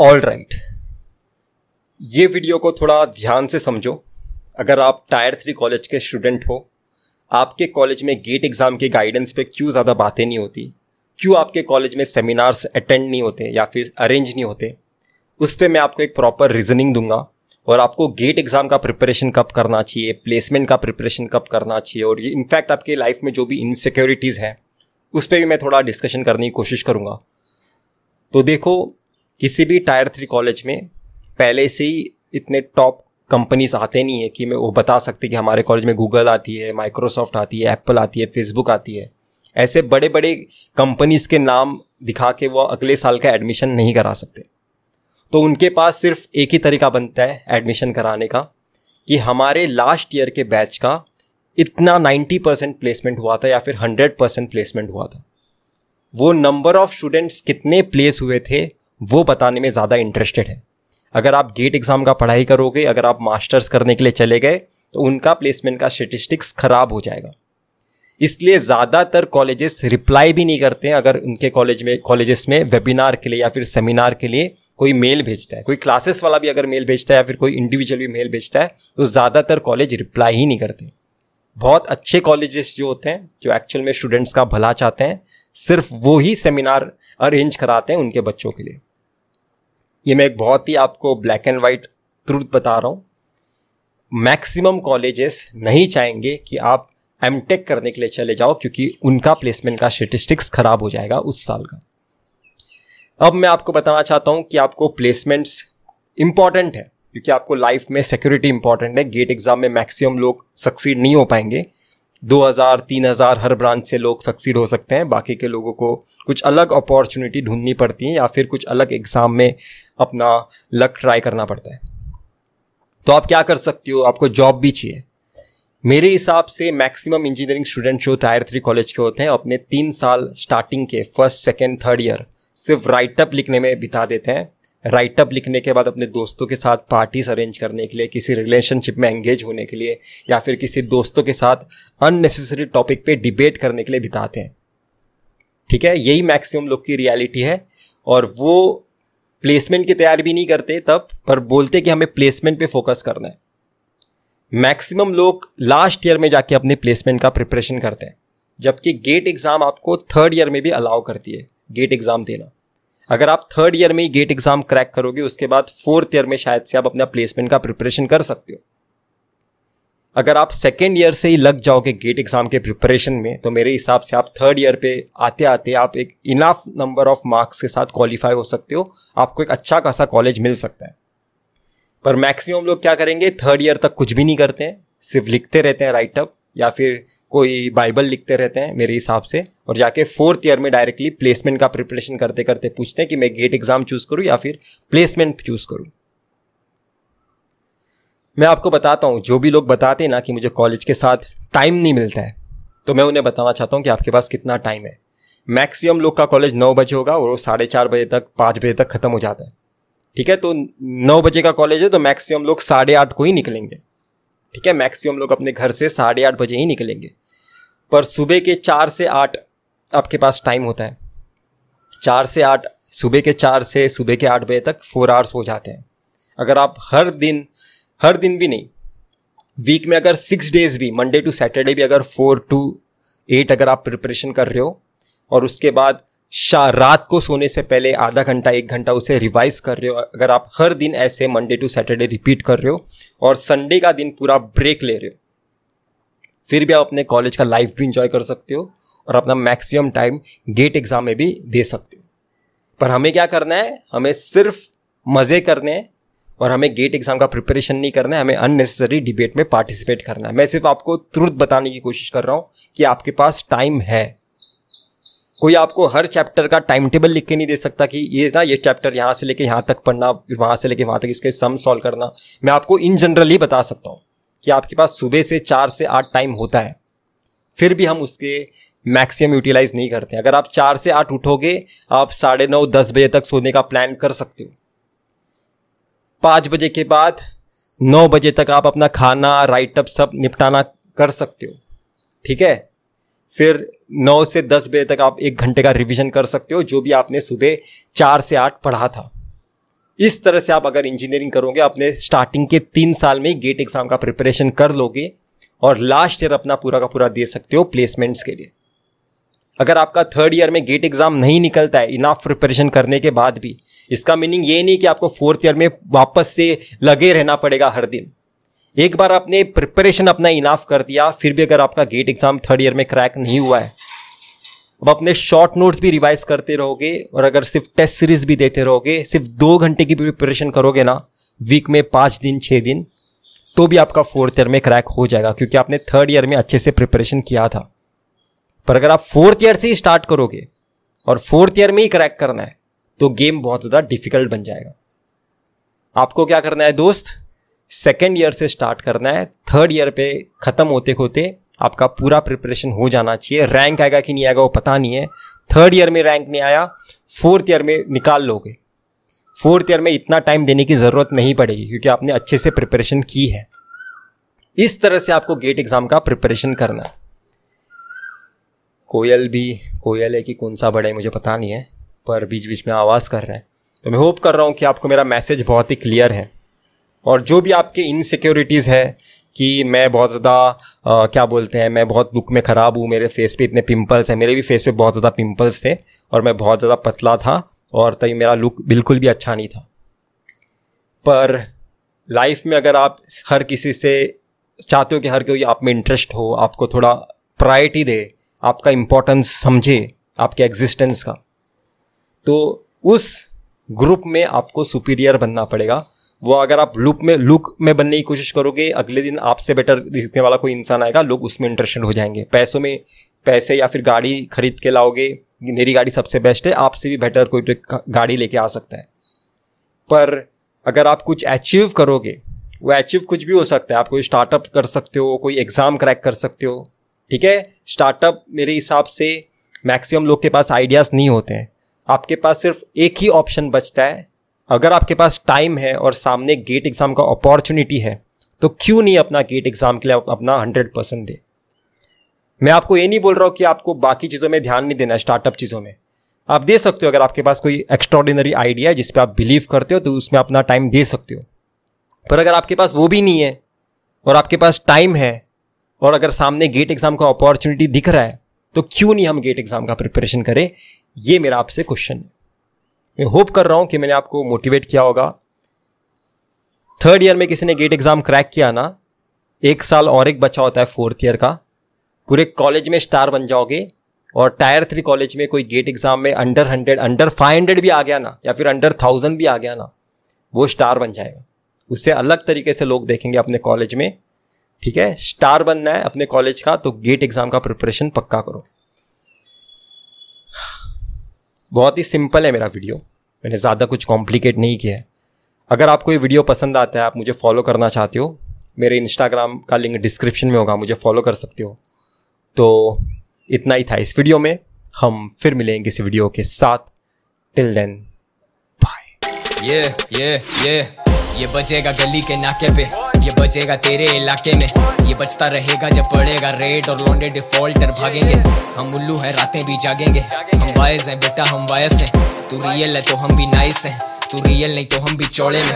all right ये video को थोड़ा ध्यान से समझो अगर आप टायर थ्री कॉलेज के स्टूडेंट हो आपके कॉलेज में गेट एग्ज़ाम के गाइडेंस पे क्यों ज़्यादा बातें नहीं होती क्यों आपके कॉलेज में सेमिनार्स अटेंड नहीं होते या फिर अरेंज नहीं होते उस पर मैं आपको एक प्रॉपर रीजनिंग दूंगा और आपको गेट एग्ज़ाम का प्रिपरेशन कब करना चाहिए प्लेसमेंट का प्रिपरेशन कब करना चाहिए और ये इनफैक्ट आपके लाइफ में जो भी इनसिक्योरिटीज़ हैं उस पर भी मैं थोड़ा डिस्कशन करने की कोशिश करूँगा तो देखो किसी भी टायर थ्री कॉलेज में पहले से ही इतने टॉप कंपनीज आते नहीं है कि मैं वो बता सकते कि हमारे कॉलेज में गूगल आती है माइक्रोसॉफ्ट आती है एप्पल आती है फेसबुक आती है ऐसे बड़े बड़े कंपनीज के नाम दिखा के वो अगले साल का एडमिशन नहीं करा सकते तो उनके पास सिर्फ एक ही तरीका बनता है एडमिशन कराने का कि हमारे लास्ट ईयर के बैच का इतना 90 परसेंट प्लेसमेंट हुआ था या फिर 100 परसेंट प्लेसमेंट हुआ था वो नंबर ऑफ स्टूडेंट्स कितने प्लेस हुए थे वो बताने में ज़्यादा इंटरेस्टेड है अगर आप गेट एग्ज़ाम का पढ़ाई करोगे अगर आप मास्टर्स करने के लिए चले गए तो उनका प्लेसमेंट का स्टेटिस्टिक्स ख़राब हो जाएगा इसलिए ज़्यादातर कॉलेजेस रिप्लाई भी नहीं करते हैं अगर उनके कॉलेज में कॉलेजेस में वेबिनार के लिए या फिर सेमिनार के लिए कोई मेल भेजता है कोई क्लासेस वाला भी अगर मेल भेजता है या फिर कोई इंडिविजुअल भी मेल भेजता है तो ज़्यादातर कॉलेज रिप्लाई ही नहीं करते बहुत अच्छे कॉलेजेस जो होते हैं जो एक्चुअल में स्टूडेंट्स का भला चाहते हैं सिर्फ वो ही सेमिनार अरेंज कराते हैं उनके बच्चों के लिए ये मैं एक बहुत ही आपको ब्लैक एंड वाइट ट्रूथ बता रहा हूँ मैक्सिमम कॉलेजेस नहीं चाहेंगे कि आप एम टेक करने के लिए चले जाओ क्योंकि उनका प्लेसमेंट का स्टेटिस्टिक्स खराब हो जाएगा उस साल का अब मैं आपको बताना चाहता हूँ कि आपको प्लेसमेंट्स इम्पॉर्टेंट है क्योंकि आपको लाइफ में सिक्योरिटी इंपॉर्टेंट है गेट एग्जाम में मैक्सिमम लोग सक्सीड नहीं हो पाएंगे 2000 3000 हर ब्रांच से लोग सक्सीड हो सकते हैं बाकी के लोगों को कुछ अलग अपॉर्चुनिटी ढूंढनी पड़ती है या फिर कुछ अलग एग्ज़ाम में अपना लक ट्राई करना पड़ता है तो आप क्या कर सकते हो आपको जॉब भी चाहिए मेरे हिसाब से मैक्सिमम इंजीनियरिंग स्टूडेंट जो टायर थ्री कॉलेज के होते हैं अपने तीन साल स्टार्टिंग के फर्स्ट सेकेंड थर्ड ईयर सिर्फ राइटअप लिखने में बिता देते हैं राइटअप लिखने के बाद अपने दोस्तों के साथ पार्टीज अरेंज करने के लिए किसी रिलेशनशिप में एंगेज होने के लिए या फिर किसी दोस्तों के साथ अननेसेसरी टॉपिक पे डिबेट करने के लिए बिताते हैं ठीक है यही मैक्सिमम लोग की रियलिटी है और वो प्लेसमेंट की तैयारी भी नहीं करते तब पर बोलते कि हमें प्लेसमेंट पे फोकस करना है मैक्सिमम लोग लास्ट ईयर में जाके अपने प्लेसमेंट का प्रिपरेशन करते हैं जबकि गेट एग्ज़ाम आपको थर्ड ईयर में भी अलाउ करती है गेट एग्ज़ाम देना अगर आप थर्ड ईयर में ही गेट एग्जाम क्रैक करोगे उसके बाद फोर्थ ईयर में शायद से आप अपना प्लेसमेंट का प्रिपरेशन कर सकते हो अगर आप सेकेंड ईयर से ही लग जाओगे गेट एग्जाम के प्रिपरेशन में तो मेरे हिसाब से आप थर्ड ईयर पे आते आते आप एक इनाफ नंबर ऑफ मार्क्स के साथ क्वालिफाई हो सकते हो आपको एक अच्छा खासा कॉलेज मिल सकता है पर मैक्सिमम लोग क्या करेंगे थर्ड ईयर तक कुछ भी नहीं करते हैं सिर्फ लिखते रहते हैं राइटअप या फिर कोई बाइबल लिखते रहते हैं मेरे हिसाब से और जाके फोर्थ ईयर में डायरेक्टली प्लेसमेंट का प्रिपरेशन करते करते पूछते हैं कि मैं गेट एग्जाम चूज करूँ या फिर प्लेसमेंट चूज करूँ मैं आपको बताता हूँ जो भी लोग बताते हैं ना कि मुझे कॉलेज के साथ टाइम नहीं मिलता है तो मैं उन्हें बताना चाहता हूँ कि आपके पास कितना टाइम है मैक्सिमम लोग का कॉलेज नौ बजे होगा और वो साढ़े चार बजे तक पाँच बजे तक ख़त्म हो जाता है ठीक है तो नौ बजे का कॉलेज है तो मैक्सिमम लोग साढ़े आठ को ही निकलेंगे ठीक है मैक्सिमम लोग अपने घर से साढ़े आठ बजे ही निकलेंगे पर सुबह के चार से आठ आपके पास टाइम होता है चार से आठ सुबह के चार से सुबह के आठ बजे तक फोर आवर्स हो जाते हैं अगर आप हर दिन हर दिन भी नहीं वीक में अगर सिक्स डेज भी मंडे टू सैटरडे भी अगर फोर टू एट अगर आप प्रिपरेशन कर रहे हो और उसके बाद शाह रात को सोने से पहले आधा घंटा एक घंटा उसे रिवाइज कर रहे हो अगर आप हर दिन ऐसे मंडे टू सैटरडे रिपीट कर रहे हो और संडे का दिन पूरा ब्रेक ले रहे हो फिर भी आप अपने कॉलेज का लाइफ भी इंजॉय कर सकते हो और अपना मैक्सिमम टाइम गेट एग्ज़ाम में भी दे सकते हो पर हमें क्या करना है हमें सिर्फ मज़े करने हैं और हमें गेट एग्ज़ाम का प्रिपरेशन नहीं करना है हमें अननेसेसरी डिबेट में पार्टिसिपेट करना है मैं सिर्फ आपको तुरंत बताने की कोशिश कर रहा हूँ कि आपके पास टाइम है कोई आपको हर चैप्टर का टाइम टेबल लिख के नहीं दे सकता कि ये ना ये चैप्टर यहाँ से लेके यहाँ तक पढ़ना वहाँ से लेके वहाँ तक इसके सम सॉल्व करना मैं आपको इन जनरल ही बता सकता हूँ कि आपके पास सुबह से चार से आठ टाइम होता है फिर भी हम उसके मैक्सिमम यूटिलाइज नहीं करते अगर आप चार से आठ उठोगे आप साढ़े नौ दस बजे तक सोने का प्लान कर सकते हो पाँच बजे के बाद नौ बजे तक आप अपना खाना राइटअप सब निपटाना कर सकते हो ठीक है फिर नौ से दस बजे तक आप एक घंटे का रिवीजन कर सकते हो जो भी आपने सुबह चार से आठ पढ़ा था इस तरह से आप अगर इंजीनियरिंग करोगे अपने स्टार्टिंग के तीन साल में गेट एग्जाम का प्रिपरेशन कर लोगे और लास्ट ईयर अपना पूरा का पूरा दे सकते हो प्लेसमेंट्स के लिए अगर आपका थर्ड ईयर में गेट एग्जाम नहीं निकलता है इनाफ प्रिपरेशन करने के बाद भी इसका मीनिंग ये नहीं कि आपको फोर्थ ईयर में वापस से लगे रहना पड़ेगा हर दिन एक बार आपने प्रिपरेशन अपना इनाफ कर दिया फिर भी अगर आपका गेट एग्जाम थर्ड ईयर में क्रैक नहीं हुआ है अब अपने शॉर्ट नोट्स भी रिवाइज करते रहोगे और अगर सिर्फ टेस्ट सीरीज भी देते रहोगे सिर्फ दो घंटे की प्रिपरेशन करोगे ना वीक में पाँच दिन छः दिन तो भी आपका फोर्थ ईयर में क्रैक हो जाएगा क्योंकि आपने थर्ड ईयर में अच्छे से प्रिपरेशन किया था पर अगर आप फोर्थ ईयर से ही स्टार्ट करोगे और फोर्थ ईयर में ही क्रैक करना है तो गेम बहुत ज़्यादा डिफिकल्ट बन जाएगा आपको क्या करना है दोस्त सेकेंड ईयर से स्टार्ट करना है थर्ड ईयर पे ख़त्म होते होते आपका पूरा प्रिपरेशन हो जाना चाहिए रैंक आएगा कि नहीं आएगा वो पता नहीं है थर्ड ईयर में रैंक नहीं आया फोर्थ ईयर में निकाल लोगे फोर्थ ईयर में इतना टाइम देने की ज़रूरत नहीं पड़ेगी क्योंकि आपने अच्छे से प्रिपरेशन की है इस तरह से आपको गेट एग्ज़ाम का प्रिपरेशन करना है कोयल भी कोयल है कि कौन सा बड़ा है मुझे पता नहीं है पर बीच बीच में आवाज़ कर रहे हैं तो मैं होप कर रहा हूँ कि आपको मेरा मैसेज बहुत ही क्लियर है और जो भी आपके इनसिक्योरिटीज़ है कि मैं बहुत ज़्यादा क्या बोलते हैं मैं बहुत लुक में ख़राब हूँ मेरे फेस पे इतने पिंपल्स हैं मेरे भी फेस पे बहुत ज़्यादा पिंपल्स थे और मैं बहुत ज़्यादा पतला था और तभी मेरा लुक बिल्कुल भी अच्छा नहीं था पर लाइफ में अगर आप हर किसी से चाहते हो कि हर कोई आप में इंटरेस्ट हो आपको थोड़ा प्रायरिटी दे आपका इम्पोर्टेंस समझे आपके एग्जिस्टेंस का तो उस ग्रुप में आपको सुपीरियर बनना पड़ेगा वो अगर आप लुक में लुक में बनने की कोशिश करोगे अगले दिन आपसे बेटर दिखने वाला कोई इंसान आएगा लोग उसमें इंटरेस्टेड हो जाएंगे पैसों में पैसे या फिर गाड़ी खरीद के लाओगे मेरी गाड़ी सबसे बेस्ट है आपसे भी बेटर कोई गाड़ी लेके आ सकता है पर अगर आप कुछ अचीव करोगे वो अचीव कुछ भी हो सकता है आप कोई स्टार्टअप कर सकते हो कोई एग्ज़ाम क्रैक कर सकते हो ठीक है स्टार्टअप मेरे हिसाब से मैक्सिमम लोग के पास आइडियाज़ नहीं होते हैं आपके पास सिर्फ एक ही ऑप्शन बचता है अगर आपके पास टाइम है और सामने गेट एग्ज़ाम का अपॉर्चुनिटी है तो क्यों नहीं अपना गेट एग्ज़ाम के लिए अपना हंड्रेड परसेंट दे मैं आपको ये नहीं बोल रहा हूं कि आपको बाकी चीज़ों में ध्यान नहीं देना स्टार्टअप चीज़ों में आप दे सकते हो अगर आपके पास कोई एक्स्ट्रॉडिनरी आइडिया है जिसपे आप बिलीव करते हो तो उसमें अपना टाइम दे सकते हो पर अगर आपके पास वो भी नहीं है और आपके पास टाइम है और अगर सामने गेट एग्ज़ाम का अपॉर्चुनिटी दिख रहा है तो क्यों नहीं हम गेट एग्ज़ाम का प्रिपरेशन करें ये मेरा आपसे क्वेश्चन है मैं होप कर रहा हूँ कि मैंने आपको मोटिवेट किया होगा थर्ड ईयर में किसी ने गेट एग्ज़ाम क्रैक किया ना एक साल और एक बचा होता है फोर्थ ईयर का पूरे कॉलेज में स्टार बन जाओगे और टायर थ्री कॉलेज में कोई गेट एग्ज़ाम में under hundred under five hundred भी आ गया ना या फिर अंडर थाउजेंड भी आ गया ना वो स्टार बन जाएगा उससे अलग तरीके से लोग देखेंगे अपने कॉलेज में ठीक है स्टार बनना है अपने कॉलेज का तो गेट एग्ज़ाम का प्रिपरेशन पक्का करो बहुत ही सिंपल है मेरा वीडियो मैंने ज़्यादा कुछ कॉम्प्लिकेट नहीं किया है अगर आपको ये वीडियो पसंद आता है आप मुझे फॉलो करना चाहते हो मेरे इंस्टाग्राम का लिंक डिस्क्रिप्शन में होगा मुझे फॉलो कर सकते हो तो इतना ही था इस वीडियो में हम फिर मिलेंगे इस वीडियो के साथ टिल देन बाय ये ये ये ये बचेगा गली के नाके पे ये बचेगा तेरे इलाके में ये बचता रहेगा जब पड़ेगा रेड और लौंडे डिफॉल्टर भागेंगे हम उल्लू हैं रातें भी जागेंगे हम वायस हैं बेटा हम वायस हैं तू रियल है तो हम भी नाइस हैं तू रियल नहीं तो हम भी चौड़े में